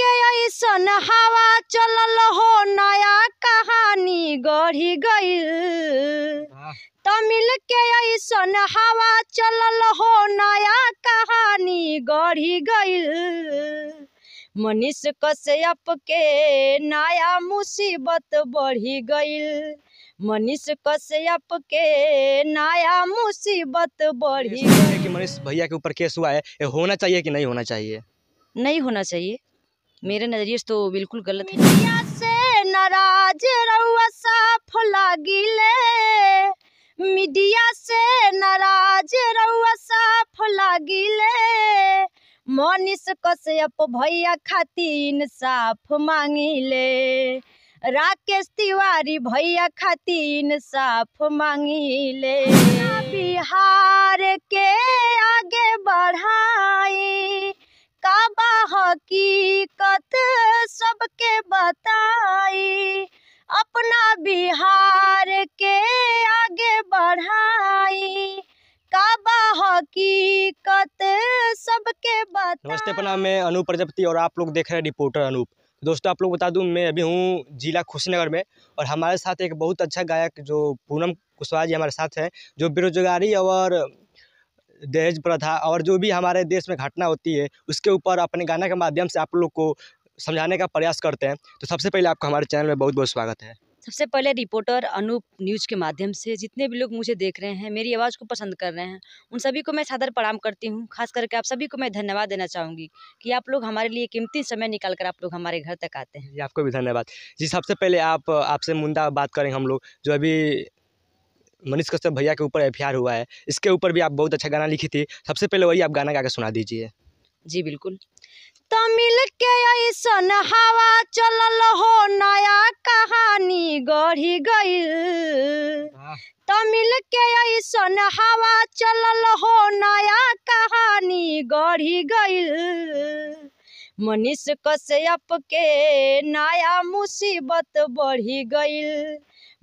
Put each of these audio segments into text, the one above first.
के ऐसन हवा चल हो नया कहानी गढ़ी गई तमिल के ऐसन हवा चल हो नया कहानी गढ़ी गई मनीष कश्यप के नया मुसीबत बढ़ी गई मनीष कश्यप के नया मुसीबत बढ़ी गई मनीष भैया के ऊपर केस हुआ है होना चाहिए कि नहीं होना चाहिए नहीं होना चाहिए मेरे नज़रिए तो बिल्कुल गलत है से नाराज साफ लागिले मीडिया से नाराज रउआ साफ लागिले मनीष कश्यप भैया खातिन साफ मांगिले राकेश तिवारी भैया खातिन साफ मांगिले बिहार के आगे बढ़ाई काबा हकीकत सबके बताई अपना बिहार के आगे बढ़ाई काबा हकीकत सबके बताई नमस्ते पना मैं अनूप प्रजापति और आप लोग देख रहे हैं रिपोर्टर अनूप दोस्तों आप लोग बता दूं मैं अभी हूं जिला खुशीनगर में और हमारे साथ एक बहुत अच्छा गायक जो पूनम कुशवाहा जी हमारे साथ हैं जो बेरोजगारी और दहेज प्रथा और जो भी हमारे देश में घटना होती है उसके ऊपर अपने गाना के माध्यम से आप लोग को समझाने का प्रयास करते हैं तो सबसे पहले आपको हमारे चैनल में बहुत बहुत स्वागत है सबसे पहले रिपोर्टर अनूप न्यूज़ के माध्यम से जितने भी लोग मुझे देख रहे हैं मेरी आवाज़ को पसंद कर रहे हैं उन सभी को मैं सादर प्रणाम करती हूँ खास करके आप सभी को मैं धन्यवाद देना चाहूँगी कि आप लोग हमारे लिए कीमती समय निकाल कर आप लोग हमारे घर तक आते हैं जी आपको भी धन्यवाद जी सबसे पहले आप आपसे मुद्दा बात करें हम लोग जो अभी मनीष कश्यप भैया के ऊपर एफ हुआ है इसके ऊपर भी आप बहुत अच्छा गाना लिखी थी सबसे पहले वही आप गाना गा के सुना दीजिए जी बिल्कुल तमिल के ऐसन हवा चल हो नया कहानी गढ़ी गई तमिल के ऐसन हवा चल हो नया कहानी गढ़ी गई मनीष कश्यप के नया मुसीबत बढ़ी गई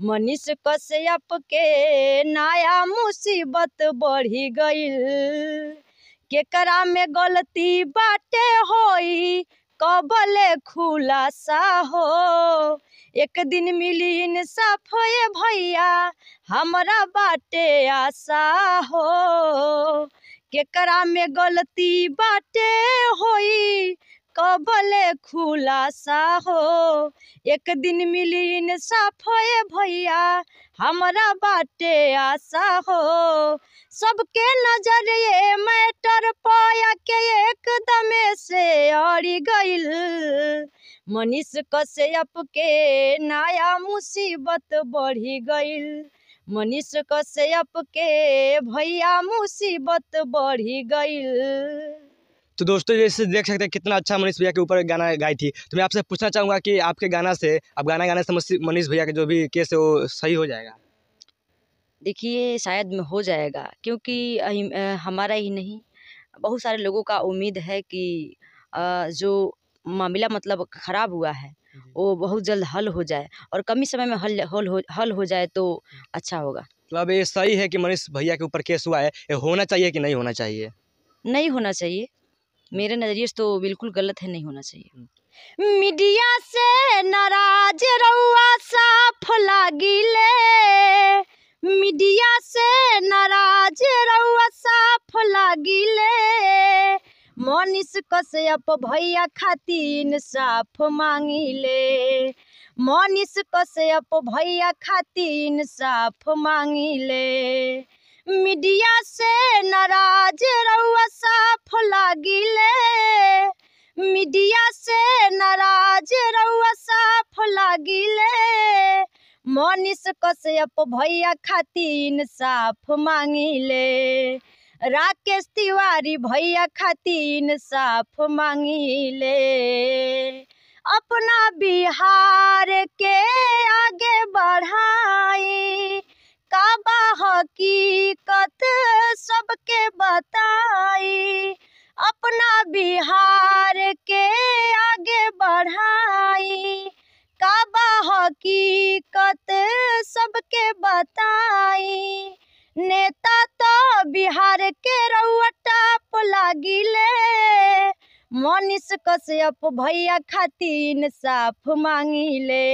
मनीष कश्यप के नया मुसीबत बढ़ी गई केकरा में गलती बाटे होई कबले खुलासा हो एक दिन मिली इंसाफ ये भैया हमारा बाटे आशा हो केकरा में गलती बाटे होई कबल खुलासा हो एक दिन मिली इंसाफ है भैया हमारा बाटे आशा हो सबके नजर ये मैटर पाया के एकदम से अड़ गईल मनीष कश्यप के नया मुसीबत बढ़ी गई मनीष कश्यप के भैया मुसीबत बढ़ी गई तो दोस्तों जैसे देख सकते हैं कितना अच्छा मनीष भैया के ऊपर गाना गाई थी तो मैं आपसे पूछना चाहूँगा कि आपके गाना से आप गाना गाने से मनीष भैया के जो भी केस है वो सही हो जाएगा देखिए शायद हो जाएगा क्योंकि हमारा ही नहीं बहुत सारे लोगों का उम्मीद है कि जो मामला मतलब ख़राब हुआ है वो बहुत जल्द हल हो जाए और कमी समय में हल हल हो हल हो जाए तो अच्छा होगा मतलब ये सही है कि मनीष भैया के ऊपर केस हुआ है ये होना चाहिए कि नहीं होना चाहिए नहीं होना चाहिए मेरे नज़रिए तो बिल्कुल गलत है नहीं होना चाहिए मीडिया से नाराज रउआ साफ लागिले मीडिया से नाराज रउआ साफ लागिले मनीष कश्यप भैया खातिन साफ मांगिले मनीष कश्यप भैया खातिन साफ मांगिले मीडिया से नाराज रउआ साफ लागिले मीडिया से नाराज रउआ साफ लागिले मनीष कश्यप भैया खातिन साफ मांगिले राकेश तिवारी भैया खातिन साफ मांगिले अपना बिहार के आगे बढ़ाई का कत सबके बताई अपना बिहार के आगे बढ़ाई काबा हकीकत सबके बताई नेता तो बिहार के रउटा लागिले मनीष कश्यप भैया खातिर साफ मांगिले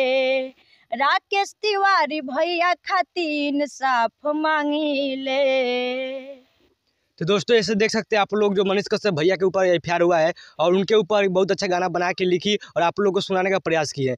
राकेश तिवारी भैया खातिर साफ मांगिले तो दोस्तों ऐसे देख सकते हैं आप लोग जो मनीष कश्यप भैया के ऊपर एफ हुआ है और उनके ऊपर बहुत अच्छा गाना बना के लिखी और आप लोग को सुनाने का प्रयास किए